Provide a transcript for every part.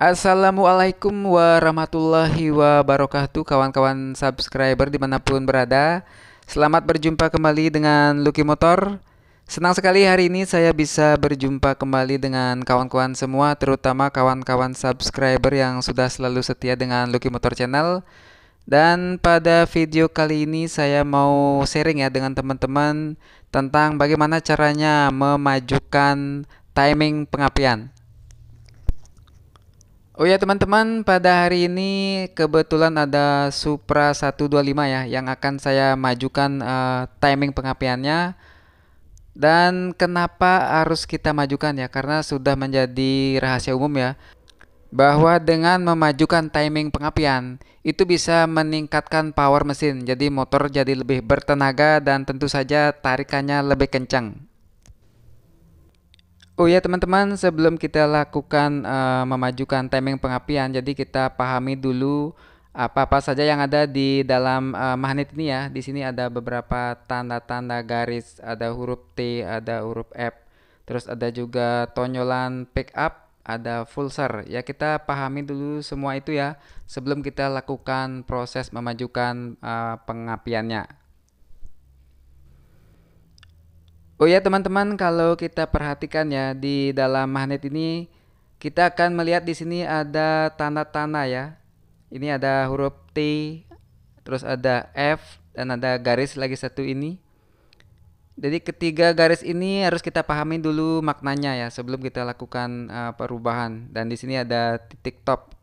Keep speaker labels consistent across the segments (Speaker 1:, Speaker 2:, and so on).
Speaker 1: Assalamualaikum warahmatullahi wabarakatuh Kawan-kawan subscriber dimanapun berada Selamat berjumpa kembali dengan Lucky Motor Senang sekali hari ini saya bisa berjumpa kembali dengan kawan-kawan semua Terutama kawan-kawan subscriber yang sudah selalu setia dengan Lucky Motor Channel Dan pada video kali ini saya mau sharing ya dengan teman-teman Tentang bagaimana caranya memajukan timing pengapian Oh ya teman-teman, pada hari ini kebetulan ada Supra 125 ya yang akan saya majukan uh, timing pengapiannya. Dan kenapa harus kita majukan ya? Karena sudah menjadi rahasia umum ya bahwa dengan memajukan timing pengapian itu bisa meningkatkan power mesin. Jadi motor jadi lebih bertenaga dan tentu saja tarikannya lebih kencang. Oh ya teman-teman, sebelum kita lakukan uh, memajukan timing pengapian, jadi kita pahami dulu apa-apa saja yang ada di dalam uh, magnet ini ya. Di sini ada beberapa tanda-tanda garis, ada huruf T, ada huruf F, terus ada juga tonjolan pick up, ada fulser Ya kita pahami dulu semua itu ya sebelum kita lakukan proses memajukan uh, eh, pengapiannya. Oh ya teman-teman, kalau kita perhatikan ya di dalam magnet ini kita akan melihat di sini ada tanda-tanda ya. Ini ada huruf T, terus ada F dan ada garis lagi satu ini. Jadi ketiga garis ini harus kita pahami dulu maknanya ya sebelum kita lakukan uh, perubahan. Dan di sini ada titik top.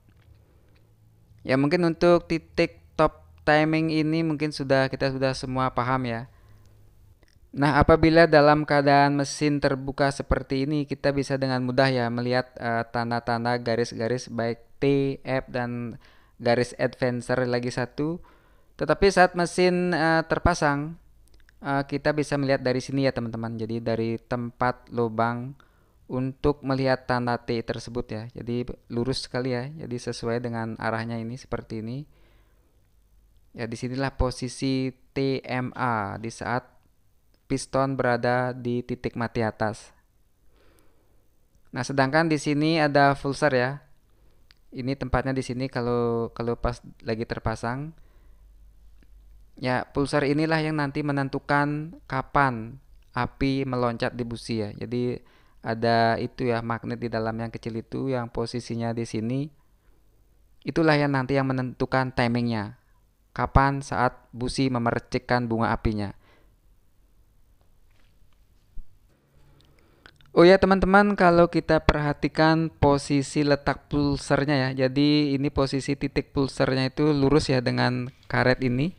Speaker 1: Ya mungkin untuk titik top timing ini mungkin sudah kita sudah semua paham ya. Nah, apabila dalam keadaan mesin terbuka seperti ini, kita bisa dengan mudah ya melihat tanda eh, tanda-tanda garis-garis baik T, F dan garis adventure lagi satu. Tetapi saat mesin uh, terpasang, uh, kita bisa melihat dari sini ya teman-teman. Jadi dari tempat lubang untuk melihat tanda T tersebut ya. Jadi lurus sekali ya. Jadi sesuai dengan arahnya ini seperti ini. Ya disinilah posisi TMA di saat piston berada di titik mati atas. Nah, sedangkan di sini ada pulser ya. Ini tempatnya di sini kalau kalau pas lagi terpasang. Ya, pulser inilah yang nanti menentukan kapan api meloncat di busi ya. Jadi ada itu ya magnet di dalam yang kecil itu yang posisinya di sini. Itulah yang nanti yang menentukan timingnya. Kapan saat busi memercikkan bunga apinya. Oh ya teman-teman, kalau kita perhatikan posisi letak pulsernya ya. Jadi ini posisi titik pulsernya itu lurus ya dengan karet ini.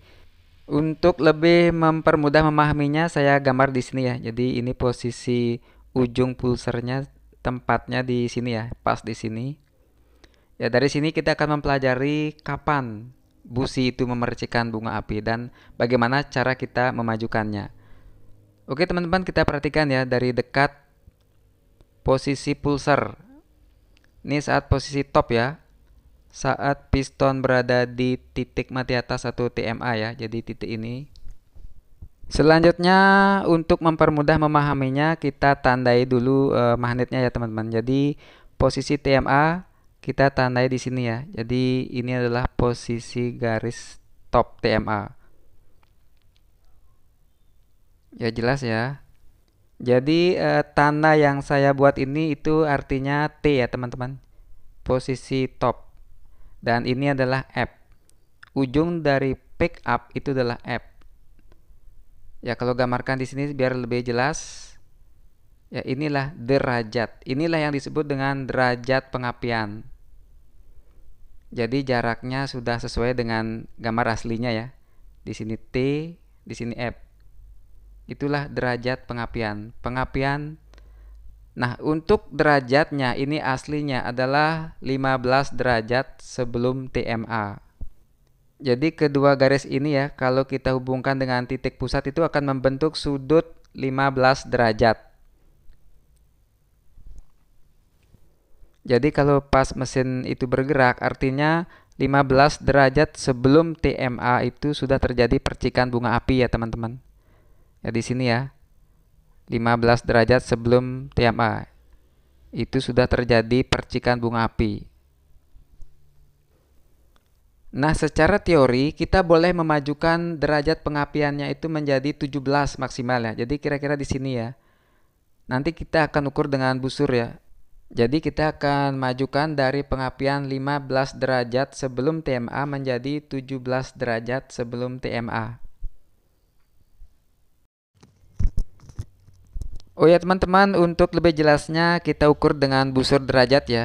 Speaker 1: Untuk lebih mempermudah memahaminya, saya gambar di sini ya. Jadi ini posisi ujung pulsernya tempatnya di sini ya, pas di sini. Ya dari sini kita akan mempelajari kapan busi itu memercikan bunga api dan bagaimana cara kita memajukannya. Oke teman-teman kita perhatikan ya dari dekat posisi pulser ini saat posisi top ya saat piston berada di titik mati atas atau TMA ya jadi titik ini selanjutnya untuk mempermudah memahaminya kita tandai dulu e, magnetnya ya teman-teman jadi posisi TMA kita tandai di sini ya jadi ini adalah posisi garis top TMA ya jelas ya jadi eh, tanda yang saya buat ini itu artinya T ya teman-teman. Posisi top. Dan ini adalah F. Ujung dari pick up itu adalah F. Ya kalau gambarkan di sini biar lebih jelas. Ya inilah derajat. Inilah yang disebut dengan derajat pengapian. Jadi jaraknya sudah sesuai dengan gambar aslinya ya. Di sini T, di sini F. Itulah derajat pengapian. Pengapian Nah, untuk derajatnya ini aslinya adalah 15 derajat sebelum TMA. Jadi kedua garis ini ya, kalau kita hubungkan dengan titik pusat itu akan membentuk sudut 15 derajat. Jadi kalau pas mesin itu bergerak, artinya 15 derajat sebelum TMA itu sudah terjadi percikan bunga api ya teman-teman ya di sini ya 15 derajat sebelum TMA itu sudah terjadi percikan bunga api. Nah, secara teori kita boleh memajukan derajat pengapiannya itu menjadi 17 maksimal ya. Jadi kira-kira di sini ya. Nanti kita akan ukur dengan busur ya. Jadi kita akan majukan dari pengapian 15 derajat sebelum TMA menjadi 17 derajat sebelum TMA. Oh ya teman-teman, untuk lebih jelasnya kita ukur dengan busur derajat ya.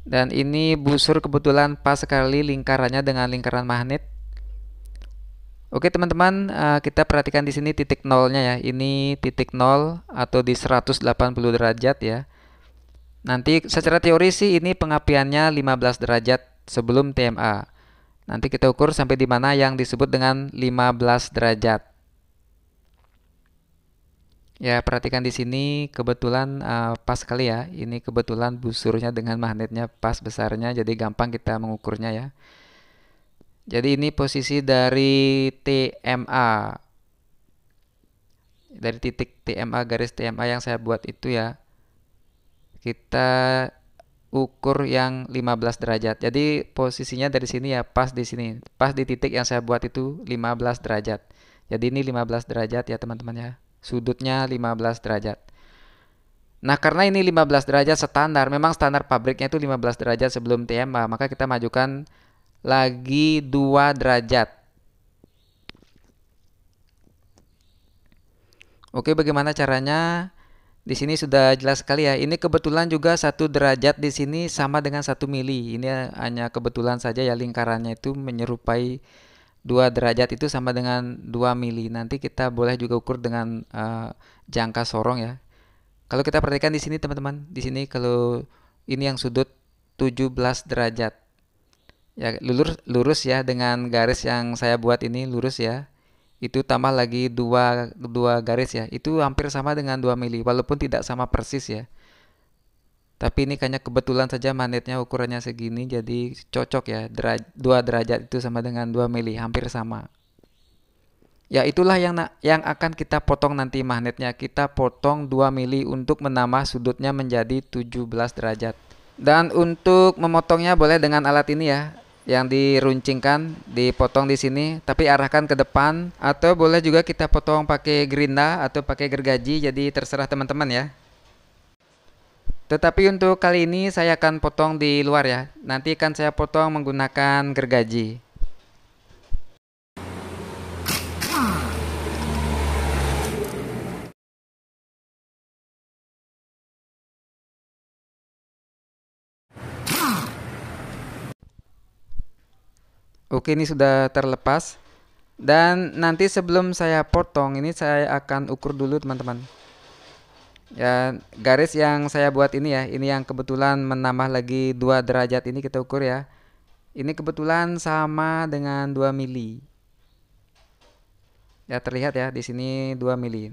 Speaker 1: Dan ini busur kebetulan pas sekali lingkarannya dengan lingkaran magnet. Oke teman-teman, eh, kita perhatikan di sini titik nolnya ya. Ini titik nol atau di 180 derajat ya. Nanti secara teori sih ini pengapiannya 15 derajat sebelum TMA. Nanti kita ukur sampai di mana yang disebut dengan 15 derajat. Ya, perhatikan di sini kebetulan uh, pas sekali ya. Ini kebetulan busurnya dengan magnetnya pas besarnya jadi gampang kita mengukurnya ya. Jadi ini posisi dari TMA. Dari titik TMA garis TMA yang saya buat itu ya. Kita ukur yang 15 derajat. Jadi posisinya dari sini ya pas di sini. Pas di titik yang saya buat itu 15 derajat. Jadi ini 15 derajat ya teman-teman ya sudutnya 15 derajat. Nah, karena ini 15 derajat standar, memang standar pabriknya itu 15 derajat sebelum TMA, maka kita majukan lagi 2 derajat. Oke, bagaimana caranya? Di sini sudah jelas sekali ya. Ini kebetulan juga satu derajat di sini sama dengan satu mili. Ini hanya kebetulan saja ya lingkarannya itu menyerupai 2 derajat itu sama dengan 2 mili. Nanti kita boleh juga ukur dengan uh, jangka sorong ya. Kalau kita perhatikan di sini teman-teman, di sini kalau ini yang sudut 17 derajat. Ya, lurus lurus ya dengan garis yang saya buat ini lurus ya. Itu tambah lagi dua dua garis ya. Itu hampir sama dengan 2 mili walaupun tidak sama persis ya. Tapi ini kayaknya kebetulan saja magnetnya ukurannya segini jadi cocok ya. Deraj 2 derajat itu sama dengan 2 mili, hampir sama. Ya itulah yang yang akan kita potong nanti magnetnya. Kita potong 2 mili untuk menambah sudutnya menjadi 17 derajat. Dan untuk memotongnya boleh dengan alat ini ya yang diruncingkan dipotong di sini tapi arahkan ke depan atau boleh juga kita potong pakai gerinda atau pakai gergaji jadi terserah teman-teman ya tetapi untuk kali ini saya akan potong di luar ya. Nanti akan saya potong menggunakan gergaji. Oke ini sudah terlepas dan nanti sebelum saya potong ini saya akan ukur dulu teman-teman. Ya, garis yang saya buat ini ya, ini yang kebetulan menambah lagi dua derajat ini kita ukur ya. Ini kebetulan sama dengan 2 mili. Ya, terlihat ya di sini 2 mili.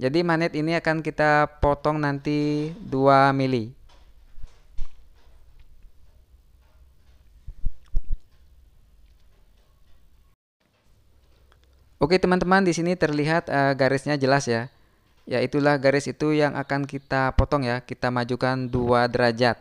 Speaker 1: Jadi magnet ini akan kita potong nanti 2 mili. Oke, teman-teman, di sini terlihat uh, garisnya jelas ya ya itulah garis itu yang akan kita potong ya kita majukan dua derajat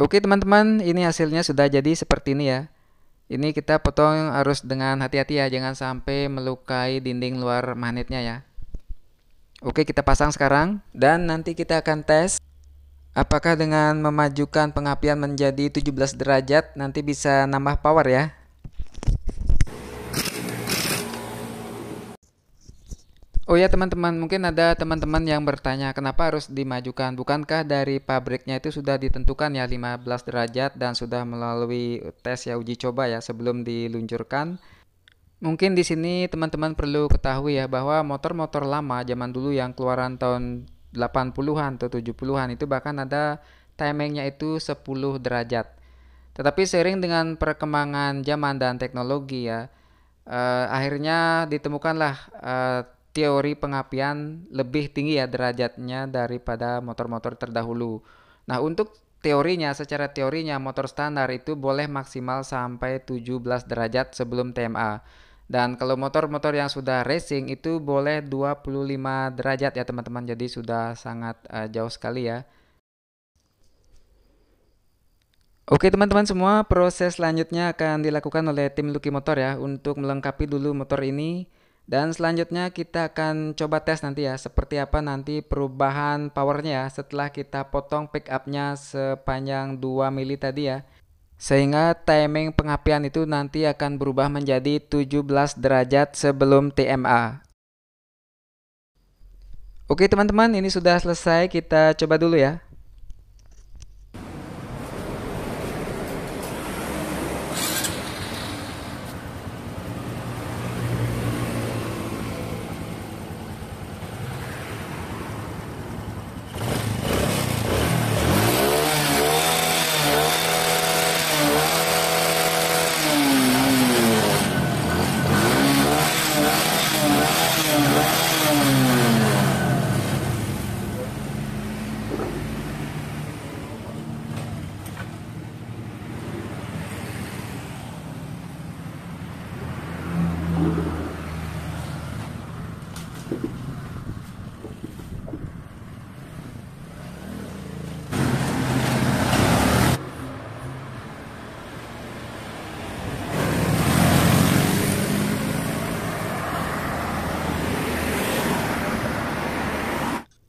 Speaker 1: Oke teman-teman, ini hasilnya sudah jadi seperti ini ya. Ini kita potong harus dengan hati-hati ya, jangan sampai melukai dinding luar magnetnya ya. Oke, kita pasang sekarang dan nanti kita akan tes apakah dengan memajukan pengapian menjadi 17 derajat nanti bisa nambah power ya. Oh ya teman-teman, mungkin ada teman-teman yang bertanya kenapa harus dimajukan? Bukankah dari pabriknya itu sudah ditentukan ya 15 derajat dan sudah melalui tes ya uji coba ya sebelum diluncurkan? Mungkin di sini teman-teman perlu ketahui ya bahwa motor-motor lama zaman dulu yang keluaran tahun 80-an atau 70-an itu bahkan ada timingnya itu 10 derajat. Tetapi sering dengan perkembangan zaman dan teknologi ya eh, akhirnya ditemukanlah eh, teori pengapian lebih tinggi ya derajatnya daripada motor-motor terdahulu. Nah, untuk teorinya secara teorinya motor standar itu boleh maksimal sampai 17 derajat sebelum TMA. Dan kalau motor-motor yang sudah racing itu boleh 25 derajat ya teman-teman. Jadi sudah sangat uh, jauh sekali ya. Oke teman-teman semua, proses selanjutnya akan dilakukan oleh tim Lucky Motor ya untuk melengkapi dulu motor ini dan selanjutnya kita akan coba tes nanti ya seperti apa nanti perubahan powernya ya, setelah kita potong pick upnya sepanjang 2 mili tadi ya. Sehingga timing pengapian itu nanti akan berubah menjadi 17 derajat sebelum TMA. Oke teman-teman ini sudah selesai kita coba dulu ya.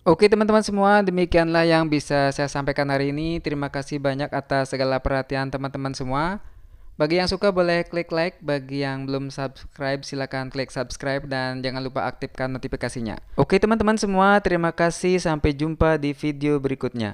Speaker 1: Oke teman-teman semua, demikianlah yang bisa saya sampaikan hari ini. Terima kasih banyak atas segala perhatian teman-teman semua. Bagi yang suka boleh klik like, bagi yang belum subscribe silahkan klik subscribe dan jangan lupa aktifkan notifikasinya. Oke teman-teman semua, terima kasih sampai jumpa di video berikutnya.